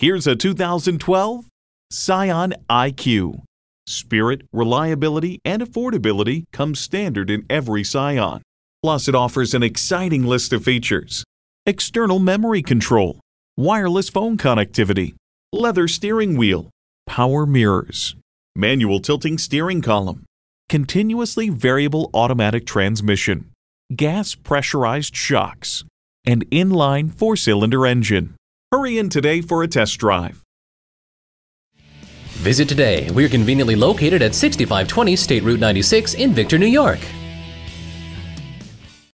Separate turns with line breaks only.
Here's a 2012 Scion IQ. Spirit, reliability, and affordability come standard in every Scion. Plus, it offers an exciting list of features. External memory control, wireless phone connectivity, leather steering wheel, power mirrors, manual tilting steering column, continuously variable automatic transmission, gas pressurized shocks, and inline four-cylinder engine. Hurry in today for a test drive. Visit today. We're conveniently located
at 6520 State Route 96 in Victor, New York.